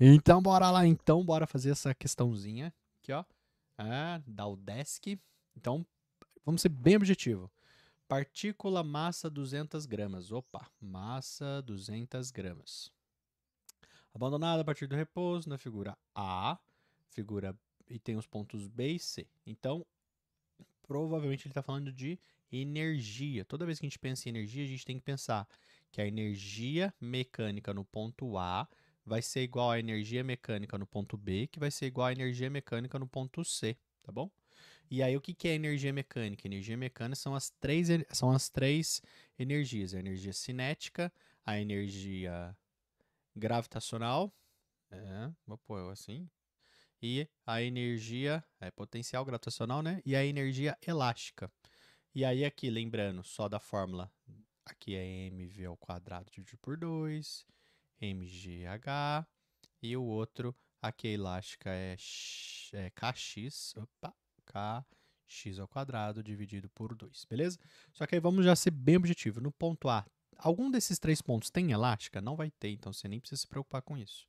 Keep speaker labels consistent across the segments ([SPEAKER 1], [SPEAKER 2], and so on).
[SPEAKER 1] Então bora lá, então bora fazer essa questãozinha aqui, ó. Ah, da UDESC. Então, vamos ser bem objetivo. Partícula massa 200 gramas. Opa, massa 200 gramas. Abandonada a partir do repouso na figura A, figura e tem os pontos B e C. Então, provavelmente ele está falando de energia. Toda vez que a gente pensa em energia, a gente tem que pensar que a energia mecânica no ponto A vai ser igual a energia mecânica no ponto B, que vai ser igual a energia mecânica no ponto C, tá bom? E aí, o que, que é energia mecânica? Energia mecânica são as três, são as três energias: a energia cinética, a energia gravitacional, é, vou pôr assim, e a energia é, potencial gravitacional, né? E a energia elástica. E aí, aqui, lembrando, só da fórmula, aqui é mv ao quadrado dividido por 2 MGH. E o outro, aqui a elástica é, é KX, opa, KX ao quadrado dividido por 2, beleza? Só que aí vamos já ser bem objetivo. No ponto A, algum desses três pontos tem elástica? Não vai ter, então você nem precisa se preocupar com isso.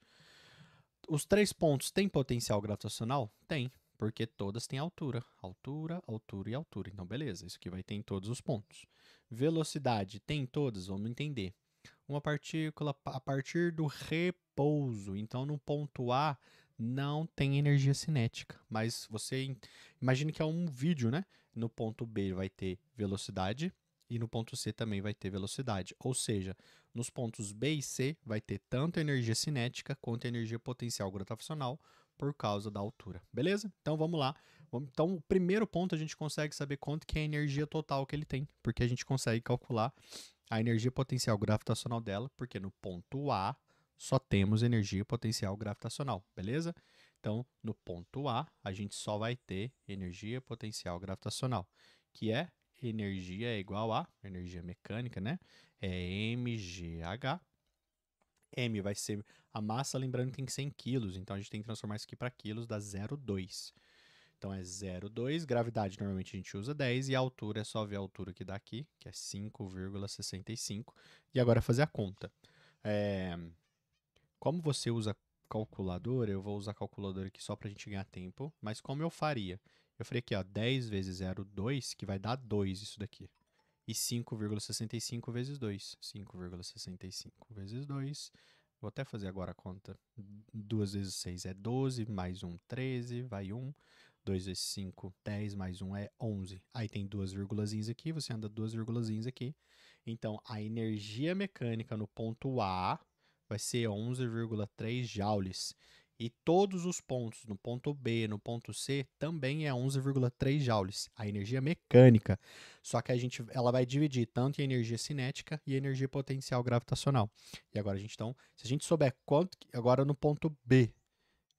[SPEAKER 1] Os três pontos têm potencial gravitacional? Tem, porque todas têm altura. Altura, altura e altura. Então, beleza, isso aqui vai ter em todos os pontos. Velocidade tem em todas? Vamos entender uma partícula a partir do repouso. Então, no ponto A não tem energia cinética, mas você imagine que é um vídeo, né? No ponto B vai ter velocidade e no ponto C também vai ter velocidade. Ou seja, nos pontos B e C vai ter tanto energia cinética quanto energia potencial gravitacional por causa da altura. Beleza? Então vamos lá. Então o primeiro ponto a gente consegue saber quanto que é a energia total que ele tem, porque a gente consegue calcular a energia potencial gravitacional dela, porque no ponto A só temos energia potencial gravitacional, beleza? Então, no ponto A, a gente só vai ter energia potencial gravitacional, que é energia é igual a energia mecânica, né? É mgh. M vai ser a massa, lembrando que tem que ser em quilos, então a gente tem que transformar isso aqui para quilos, dá 0,2. Então é 0,2, gravidade normalmente a gente usa 10 e a altura é só ver a altura que dá aqui, que é 5,65. E agora fazer a conta. É... Como você usa calculadora, eu vou usar calculadora aqui só para a gente ganhar tempo, mas como eu faria? Eu faria aqui, ó, 10 vezes 0,2, que vai dar 2 isso daqui. E 5,65 vezes 2. 5,65 vezes 2. Vou até fazer agora a conta. 2 vezes 6 é 12, mais 1, 13, vai 1. 2 vezes 5, 10, mais 1 é 11. Aí tem duas vírgulazinhas aqui, você anda duas vírgulazinhas aqui. Então, a energia mecânica no ponto A vai ser 11,3 joules. E todos os pontos no ponto B, no ponto C, também é 11,3 joules, a energia mecânica. Só que a gente, ela vai dividir tanto em energia cinética e energia potencial gravitacional. E agora a gente então, se a gente souber quanto agora no ponto B,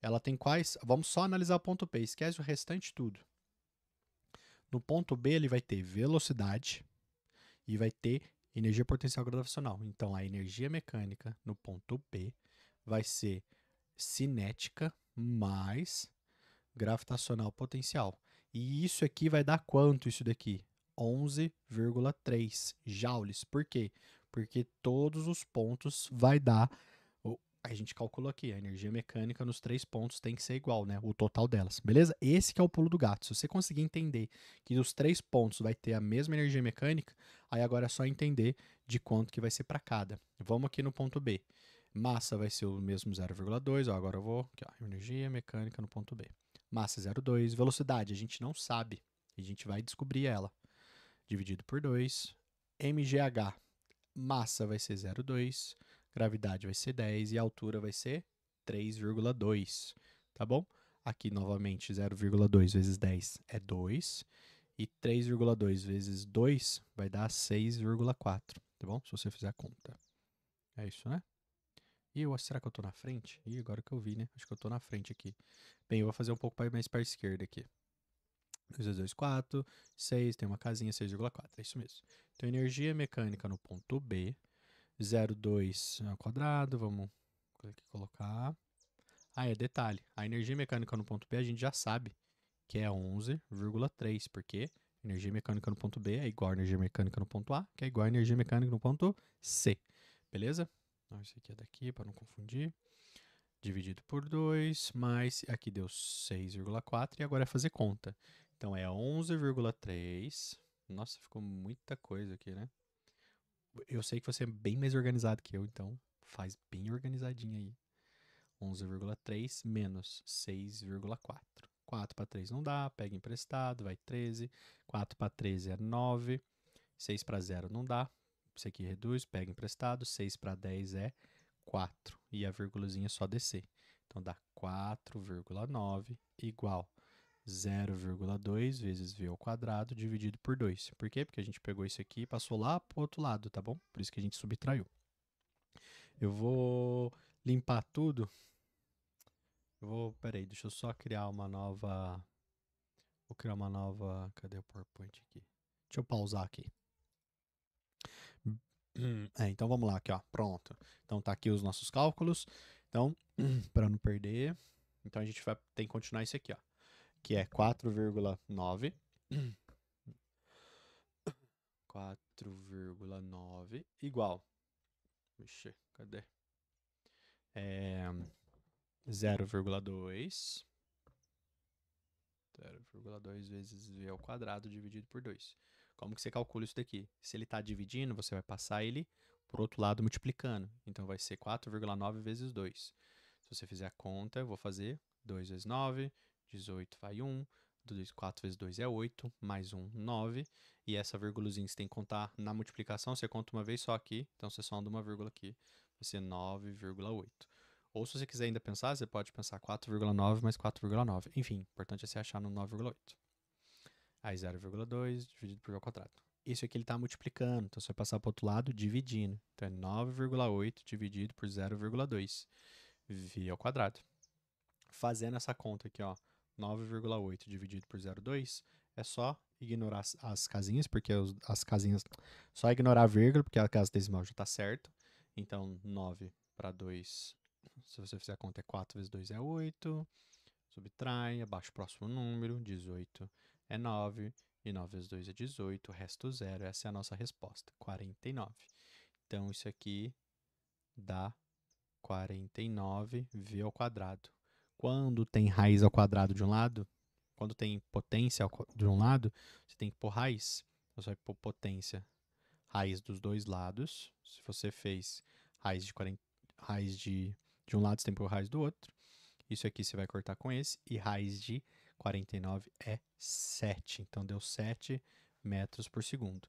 [SPEAKER 1] ela tem quais. Vamos só analisar o ponto P, esquece o restante tudo. No ponto B, ele vai ter velocidade e vai ter energia potencial gravitacional. Então, a energia mecânica no ponto B vai ser cinética mais gravitacional potencial. E isso aqui vai dar quanto isso daqui? 11,3 joules. Por quê? Porque todos os pontos vai dar a gente calculou aqui, a energia mecânica nos três pontos tem que ser igual, né? O total delas, beleza? Esse que é o pulo do gato. Se você conseguir entender que nos três pontos vai ter a mesma energia mecânica, aí agora é só entender de quanto que vai ser para cada. Vamos aqui no ponto B. Massa vai ser o mesmo 0,2, ó, agora eu vou, aqui, ó, energia mecânica no ponto B. Massa 0,2, é velocidade, a gente não sabe, a gente vai descobrir ela. Dividido por 2, MGH, massa vai ser 0,2, gravidade vai ser 10 e a altura vai ser 3,2, tá bom? Aqui novamente 0,2 vezes 10 é 2 e 3,2 vezes 2 vai dar 6,4, tá bom? Se você fizer a conta. É isso, né? E eu, será que eu tô na frente? Ih, agora que eu vi, né? Acho que eu tô na frente aqui. Bem, eu vou fazer um pouco mais para a esquerda aqui. 2 vezes 2, 4, 6, tem uma casinha, 6,4, é isso mesmo. Então, energia mecânica no ponto B 0,2 ao quadrado, vamos colocar. Ah, é detalhe. A energia mecânica no ponto B a gente já sabe que é 11,3, porque energia mecânica no ponto B é igual a energia mecânica no ponto A, que é igual a energia mecânica no ponto C. Beleza? Então, isso aqui é daqui, para não confundir. Dividido por 2, mais aqui deu 6,4 e agora é fazer conta. Então é 11,3. Nossa, ficou muita coisa aqui, né? eu sei que você é bem mais organizado que eu, então faz bem organizadinho aí. 11,3 menos 6,4. 4 para 3 não dá, pega emprestado, vai 13. 4 para 13 é 9. 6 para 0 não dá, isso aqui reduz, pega emprestado. 6 para 10 é 4. E a vírgulazinha é só descer. Então dá 4,9 igual 0,2 vezes v ao quadrado dividido por 2. Por quê? Porque a gente pegou isso aqui e passou lá para o outro lado, tá bom? Por isso que a gente subtraiu. Eu vou limpar tudo. Eu vou, peraí, deixa eu só criar uma nova... Vou criar uma nova... Cadê o PowerPoint aqui? Deixa eu pausar aqui. É, então vamos lá aqui, ó. Pronto. Então tá aqui os nossos cálculos. Então, para não perder, então a gente vai, tem que continuar isso aqui, ó que é 4,9. 4,9 igual. Vixe, cadê? É 0,2. 0,2 vezes V ao quadrado dividido por 2. Como que você calcula isso daqui? Se ele está dividindo, você vai passar ele por outro lado multiplicando. Então vai ser 4,9 vezes 2. Se você fizer a conta, eu vou fazer 2 vezes 9, 18 vai 1, 2, 4 vezes 2 é 8, mais 1, 9. E essa vírgula você tem que contar na multiplicação, você conta uma vez só aqui, então você só anda uma vírgula aqui, vai ser 9,8. Ou se você quiser ainda pensar, você pode pensar 4,9 mais 4,9. Enfim, o importante é você achar no 9,8. Aí 0,2 dividido por v ao quadrado. Isso aqui ele está multiplicando, então você vai passar para o outro lado dividindo. Então é 9,8 dividido por 0,2 v ao quadrado. Fazendo essa conta aqui, ó. 9,8 dividido por 0,2 é só ignorar as, casinhas, porque as casinhas. Só ignorar a vírgula, porque a casa decimal já está certo. Então, 9 para 2, se você fizer a conta, é 4 vezes 2 é 8. Subtrai, abaixa o próximo número, 18 é 9. E 9 vezes 2 é 18, o resto zero. Essa é a nossa resposta, 49. Então, isso aqui dá 49v ao quadrado. Quando tem raiz ao quadrado de um lado, quando tem potência de um lado, você tem que pôr raiz. Então, você vai pôr potência raiz dos dois lados. Se você fez raiz de 40, raiz de, de um lado, você tem que pôr raiz do outro. Isso aqui você vai cortar com esse. E raiz de 49 é 7. Então, deu 7 metros por segundo.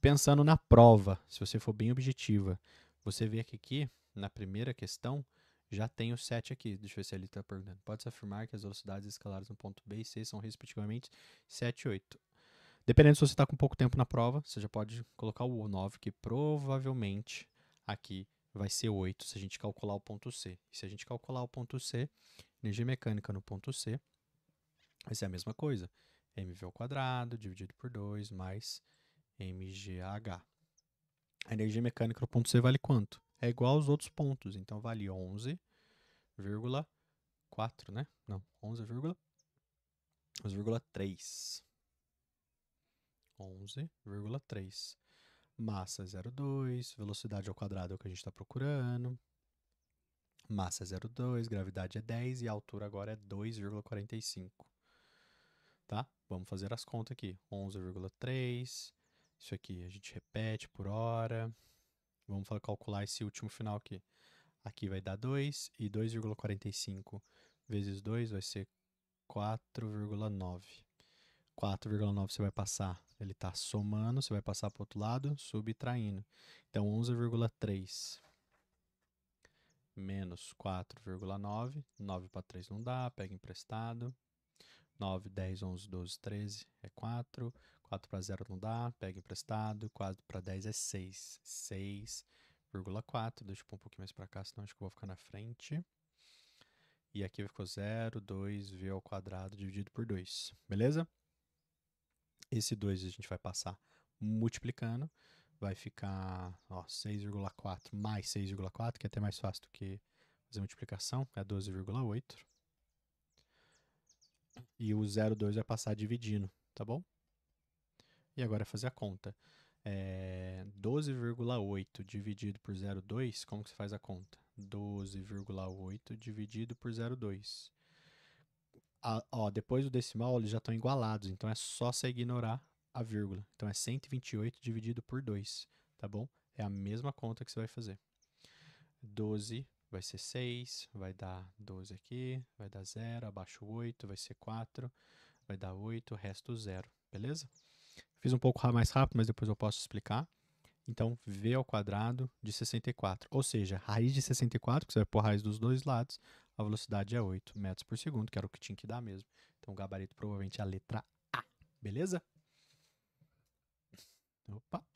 [SPEAKER 1] Pensando na prova, se você for bem objetiva, você vê que aqui, na primeira questão, já tenho 7 aqui. Deixa eu ver se ele está perguntando. Pode-se afirmar que as velocidades escalares no ponto B e C são respectivamente 7 e 8. Dependendo se você está com pouco tempo na prova, você já pode colocar o 9, que provavelmente aqui vai ser 8 se a gente calcular o ponto C. E se a gente calcular o ponto C, energia mecânica no ponto C vai ser a mesma coisa. mv ao quadrado dividido por 2 mais mgh. A energia mecânica no ponto C vale quanto? é igual aos outros pontos. Então, vale 11,4, né? Não, 11,3. 11,3. Massa 0,2, é velocidade ao quadrado é o que a gente está procurando. Massa é 0,2, gravidade é 10 e a altura agora é 2,45. Tá? Vamos fazer as contas aqui. 11,3. Isso aqui a gente repete por hora. Vamos calcular esse último final aqui. Aqui vai dar 2 e 2,45 vezes 2 vai ser 4,9. 4,9 você vai passar, ele está somando, você vai passar para o outro lado, subtraindo. Então, 11,3 menos 4,9, 9 para 3 não dá, pega emprestado. 9, 10, 11, 12, 13 é 4. 4 para 0 não dá, pega emprestado. 4 para 10 é 6. 6,4. Deixa eu pôr um pouquinho mais para cá, senão acho que eu vou ficar na frente. E aqui ficou 0, 2, V ao quadrado dividido por 2. Beleza? Esse 2 a gente vai passar multiplicando. Vai ficar 6,4 mais 6,4, que é até mais fácil do que fazer multiplicação. É 12,8. E o 0,2 vai passar dividindo, tá bom? E agora é fazer a conta. É 12,8 dividido por 0,2, como que você faz a conta? 12,8 dividido por 0,2. Ó, depois do decimal, eles já estão igualados, então é só você ignorar a vírgula. Então é 128 dividido por 2, tá bom? É a mesma conta que você vai fazer. 12 vai ser 6, vai dar 12 aqui, vai dar 0, abaixo 8, vai ser 4, vai dar 8, resto 0, beleza? Fiz um pouco mais rápido, mas depois eu posso explicar. Então, v ao quadrado de 64, ou seja, raiz de 64, que você vai pôr raiz dos dois lados, a velocidade é 8 metros por segundo, que era o que tinha que dar mesmo. Então, o gabarito provavelmente é a letra A, beleza? Opa!